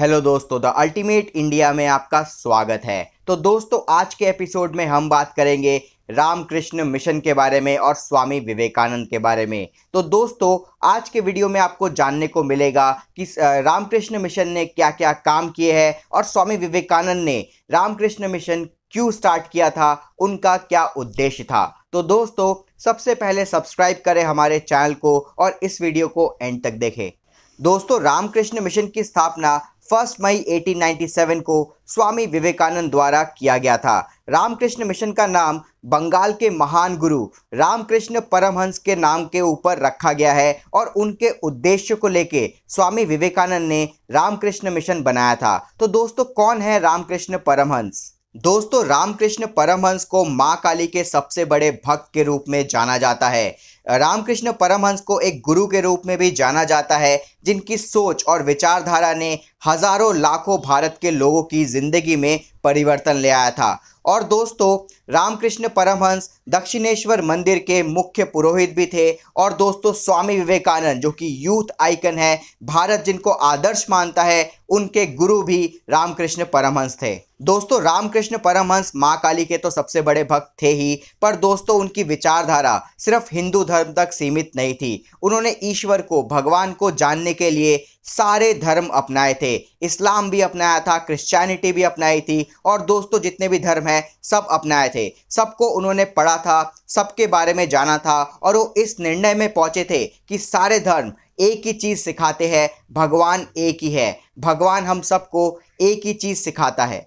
hello दोस्तों the ultimate India में आपका स्वागत है तो दोस्तों आज के एपिसोड में हम बात करेंगे रामकृष्ण मिशन के बारे में और स्वामी विवेकानंद के बारे में तो दोस्तों आज के वीडियो में आपको जानने को मिलेगा कि रामकृष्ण मिशन ने क्या क्या काम किए हैं और स्वामी विवेकानंद ने रामकृष्ण मिशन क्यों स्टार्ट किया था उनका क्या उद्देश्य था तो दोस्तों सबसे पहले सब्सक्राइब करें हमारे चैनल को और इस वीडियो को एंड तक देखें दोस्तों रामकृष्ण मिशन की स्थापना फर्स्ट मई 1897 को स्वामी विवेकानंद द्वारा किया गया था रामकृष्ण मिशन का नाम बंगाल के महान गुरु रामकृष्ण परमहंस के नाम के ऊपर रखा गया है और उनके उद्देश्य को लेके स्वामी विवेकानंद ने रामकृष्ण मिशन बनाया था तो दोस्तों कौन है रामकृष्ण परमहंस दोस्तों रामकृष्ण परमहंस को माँ काली के सबसे बड़े भक्त के रूप में जाना जाता है रामकृष्ण परमहंस को एक गुरु के रूप में भी जाना जाता है जिनकी सोच और विचारधारा ने हजारों लाखों भारत के लोगों की जिंदगी में परिवर्तन ले आया था और दोस्तों रामकृष्ण परमहंस दक्षिणेश्वर मंदिर के मुख्य पुरोहित भी थे और दोस्तों स्वामी विवेकानंद जो कि यूथ आइकन है भारत जिनको आदर्श मानता है उनके गुरु भी रामकृष्ण परमहंस थे दोस्तों रामकृष्ण परमहंस माँ काली के तो सबसे बड़े भक्त थे ही पर दोस्तों उनकी विचारधारा सिर्फ हिंदू धर्म तक सीमित नहीं थी उन्होंने ईश्वर को भगवान को जानने करने के लिए सारे धर्म अपनाए थे इस्लाम भी अपनाया था क्रिश्चियनिटी भी अपनाई थी और दोस्तों जितने भी धर्म हैं सब अपनाए थे सबको उन्होंने पढ़ा था सबके बारे में जाना था और वो इस निर्णय में पहुंचे थे कि सारे धर्म एक ही चीज़ सिखाते हैं भगवान एक ही है भगवान हम सबको एक ही चीज़ सिखाता है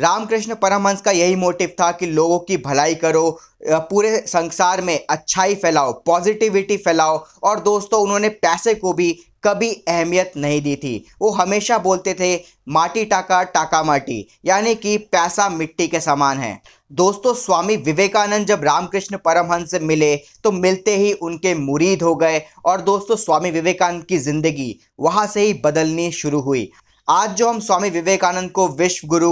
रामकृष्ण परमहंस का यही मोटिव था कि लोगों की भलाई करो पूरे संसार में अच्छाई फैलाओ पॉजिटिविटी फैलाओ और दोस्तों उन्होंने पैसे को भी कभी अहमियत नहीं दी थी वो हमेशा बोलते थे माटी टाका टाका माटी यानी कि पैसा मिट्टी के समान है दोस्तों स्वामी विवेकानंद जब रामकृष्ण परमहंस से मिले तो मिलते ही उनके मुरीद हो गए और दोस्तों स्वामी विवेकानंद की ज़िंदगी वहाँ से ही बदलनी शुरू हुई आज जो हम स्वामी विवेकानंद को विश्व गुरु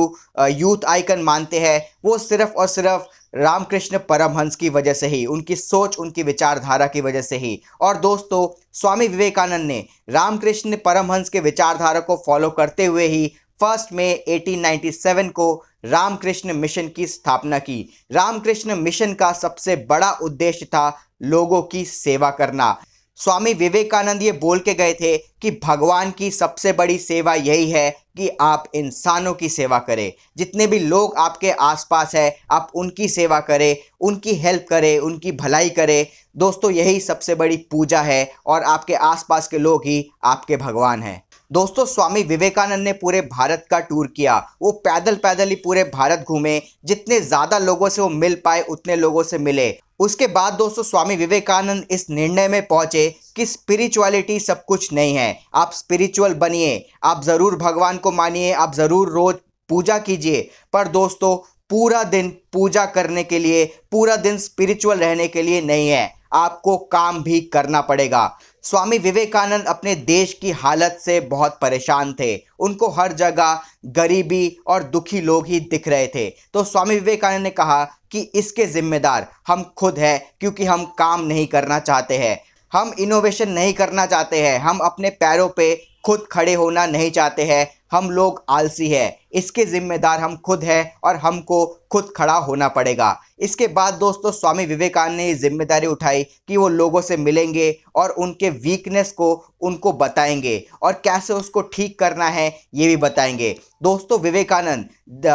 यूथ आइकन मानते हैं वो सिर्फ और सिर्फ रामकृष्ण परमहंस की वजह से ही उनकी सोच उनकी विचारधारा की वजह से ही और दोस्तों स्वामी विवेकानंद ने रामकृष्ण परमहंस के विचारधारा को फॉलो करते हुए ही फर्स्ट में 1897 को रामकृष्ण मिशन की स्थापना की रामकृष्ण मिशन का सबसे बड़ा उद्देश्य था लोगों की सेवा करना स्वामी विवेकानंद ये बोल के गए थे कि भगवान की सबसे बड़ी सेवा यही है कि आप इंसानों की सेवा करें जितने भी लोग आपके आसपास है आप उनकी सेवा करें उनकी हेल्प करें उनकी भलाई करें दोस्तों यही सबसे बड़ी पूजा है और आपके आसपास के लोग ही आपके भगवान हैं दोस्तों स्वामी विवेकानंद ने पूरे भारत का टूर किया वो पैदल पैदल ही पूरे भारत घूमे जितने ज़्यादा लोगों से वो मिल पाए उतने लोगों से मिले उसके बाद दोस्तों स्वामी विवेकानंद इस निर्णय में पहुंचे कि स्पिरिचुअलिटी सब कुछ नहीं है आप स्पिरिचुअल बनिए आप ज़रूर भगवान को मानिए आप ज़रूर रोज़ पूजा कीजिए पर दोस्तों पूरा दिन पूजा करने के लिए पूरा दिन स्पिरिचुअल रहने के लिए नहीं है आपको काम भी करना पड़ेगा स्वामी विवेकानंद अपने देश की हालत से बहुत परेशान थे उनको हर जगह गरीबी और दुखी लोग ही दिख रहे थे तो स्वामी विवेकानंद ने कहा कि इसके जिम्मेदार हम खुद हैं क्योंकि हम काम नहीं करना चाहते हैं हम इनोवेशन नहीं करना चाहते हैं हम अपने पैरों पे खुद खड़े होना नहीं चाहते हैं हम लोग आलसी है इसके जिम्मेदार हम खुद हैं और हमको खुद खड़ा होना पड़ेगा इसके बाद दोस्तों स्वामी विवेकानंद ने ये जिम्मेदारी उठाई कि वो लोगों से मिलेंगे और उनके वीकनेस को उनको बताएंगे और कैसे उसको ठीक करना है ये भी बताएंगे दोस्तों विवेकानंद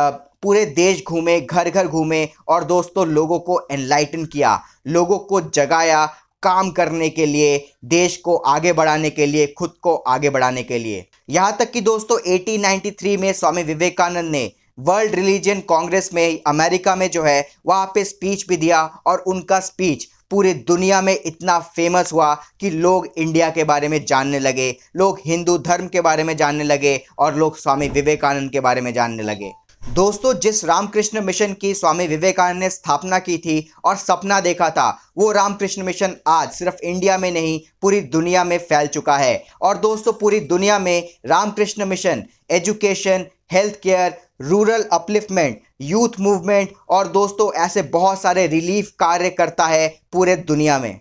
पूरे देश घूमे घर घर घूमे और दोस्तों लोगों को एनलाइटन किया लोगों को जगाया काम करने के लिए देश को आगे बढ़ाने के लिए खुद को आगे बढ़ाने के लिए यहाँ तक कि दोस्तों 1893 में स्वामी विवेकानंद ने वर्ल्ड रिलीजन कांग्रेस में अमेरिका में जो है वहाँ पे स्पीच भी दिया और उनका स्पीच पूरे दुनिया में इतना फेमस हुआ कि लोग इंडिया के बारे में जानने लगे लोग हिंदू धर्म के बारे में जानने लगे और लोग स्वामी विवेकानंद के बारे में जानने लगे दोस्तों जिस रामकृष्ण मिशन की स्वामी विवेकानंद ने स्थापना की थी और सपना देखा था वो रामकृष्ण मिशन आज सिर्फ इंडिया में नहीं पूरी दुनिया में फैल चुका है और दोस्तों पूरी दुनिया में Ramakrishna Mission education health care rural upliftment youth movement और दोस्तों ऐसे बहुत सारे रिलीफ कार्य करता है पूरे दुनिया में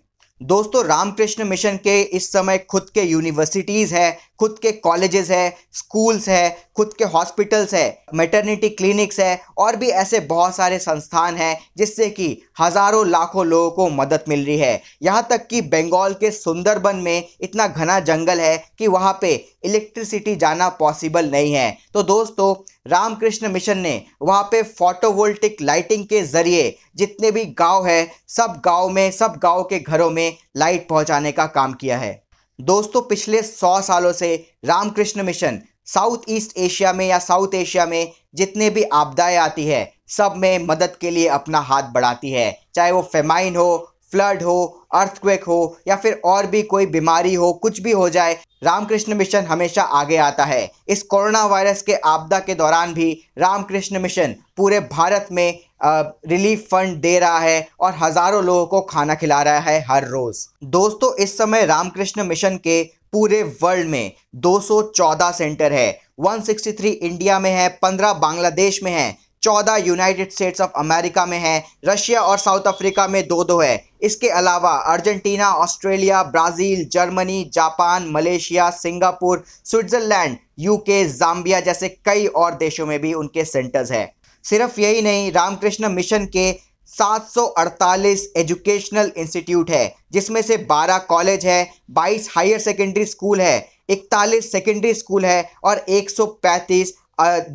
दोस्तों रामकृष्ण मिशन के इस समय खुद के यूनिवर्सिटीज़ है खुद के कॉलेजेस है स्कूल्स है खुद के हॉस्पिटल्स है मेटर्निटी क्लिनिक्स है और भी ऐसे बहुत सारे संस्थान हैं जिससे कि हज़ारों लाखों लोगों को मदद मिल रही है यहाँ तक कि बंगाल के सुंदरबन में इतना घना जंगल है कि वहाँ पे इलेक्ट्रिसिटी जाना पॉसिबल नहीं है तो दोस्तों रामकृष्ण मिशन ने वहाँ पे फोटोवोल्टिक लाइटिंग के ज़रिए जितने भी गांव है सब गांव में सब गांव के घरों में लाइट पहुँचाने का काम किया है दोस्तों पिछले सौ सालों से Ramakrishna Mission South East Asia में या साउथ एशिया में जितने भी आपदाएं आती है सब में मदद के लिए अपना हाथ बढ़ाती है चाहे वो फेमाइन हो फ्लड हो अर्थक्वेक हो या फिर और भी कोई बीमारी हो कुछ भी हो जाए रामकृष्ण मिशन हमेशा आगे आता है इस कोरोना वायरस के आपदा के दौरान भी रामकृष्ण मिशन पूरे भारत में रिलीफ फंड दे रहा है और हज़ारों लोगों को खाना खिला रहा है हर रोज़ दोस्तों इस समय रामकृष्ण मिशन के पूरे वर्ल्ड में 214 सेंटर है 163 इंडिया में है 15 बांग्लादेश में है चौदह यूनाइटेड स्टेट्स ऑफ अमेरिका में है रशिया और साउथ अफ्रीका में दो दो है इसके अलावा Argentina Australia Brazil Germany Japan Malaysia Singapore Switzerland UK Zambia जैसे कई और देशों में भी उनके सेंटर्स हैं सिर्फ यही नहीं रामकृष्ण मिशन के 748 एजुकेशनल इंस्टीट्यूट है जिसमें से 12 कॉलेज है 22 हायर सेकेंडरी स्कूल है इकतालीस सेकेंडरी स्कूल है और 135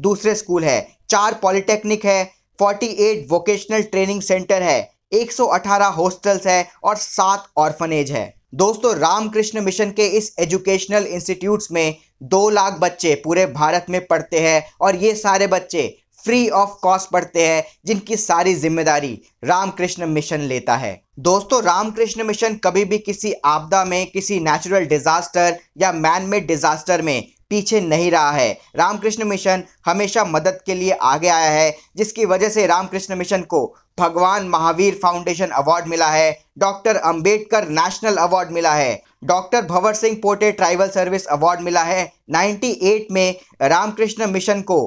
दूसरे स्कूल है चार पॉलिटेक्निक है 48 वोकेशनल ट्रेनिंग सेंटर है 118 हॉस्टल्स है और सात ऑर्फनेज है दोस्तों रामकृष्ण मिशन के इस एजुकेशनल इंस्टीट्यूट्स में दो लाख बच्चे पूरे भारत में पढ़ते हैं और ये सारे बच्चे फ्री ऑफ कॉस्ट पढ़ते हैं जिनकी सारी जिम्मेदारी रामकृष्ण मिशन लेता है दोस्तों रामकृष्ण मिशन कभी भी किसी आपदा में किसी नेचुरल डिजास्टर या मैनमेड डिजास्टर में पीछे नहीं रहा है रामकृष्ण मिशन हमेशा मदद के लिए आगे आया है जिसकी वजह से रामकृष्ण मिशन को भगवान महावीर फाउंडेशन अवार्ड मिला है डॉक्टर अंबेडकर नेशनल अवार्ड मिला है doctor Bhawar Singh Pote tribal service award मिला है 98 में रामकृष्ण मिशन को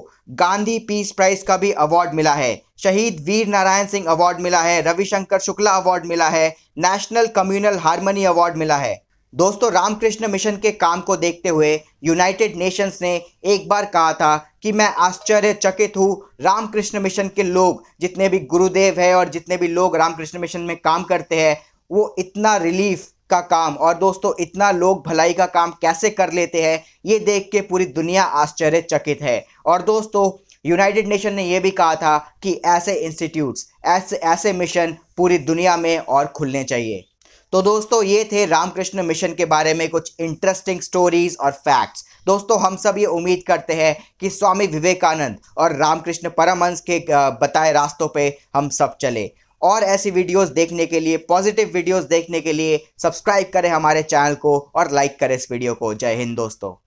गांधी पीस प्राइज का भी अवार्ड मिला है शहीद वीर नारायण सिंह अवार्ड मिला है रविशंकर शुक्ला अवार्ड मिला है नेशनल कम्युनल हारमोनी अवार्ड मिला है दोस्तों रामकृष्ण मिशन के काम को देखते हुए यूनाइटेड नेशंस ने एक बार कहा था कि मैं आश्चर्यचकित हूँ रामकृष्ण मिशन के लोग जितने भी गुरुदेव है और जितने भी लोग रामकृष्ण मिशन में काम करते हैं वो इतना रिलीफ का काम और दोस्तों इतना लोग भलाई का काम कैसे कर लेते हैं ये देख के पूरी दुनिया आश्चर्यचकित है और दोस्तों यूनाइटेड नेशन ने यह भी कहा था कि ऐसे इंस्टीट्यूट्स ऐसे ऐसे मिशन पूरी दुनिया में और खुलने चाहिए तो दोस्तों ये थे रामकृष्ण मिशन के बारे में कुछ इंटरेस्टिंग स्टोरीज और फैक्ट्स दोस्तों हम सब ये उम्मीद करते हैं कि स्वामी विवेकानंद और रामकृष्ण परमहंस के बताए रास्तों पे हम सब चले और ऐसी वीडियोस देखने के लिए पॉजिटिव वीडियोस देखने के लिए सब्सक्राइब करें हमारे चैनल को और लाइक करें इस वीडियो को जय हिंद दोस्तों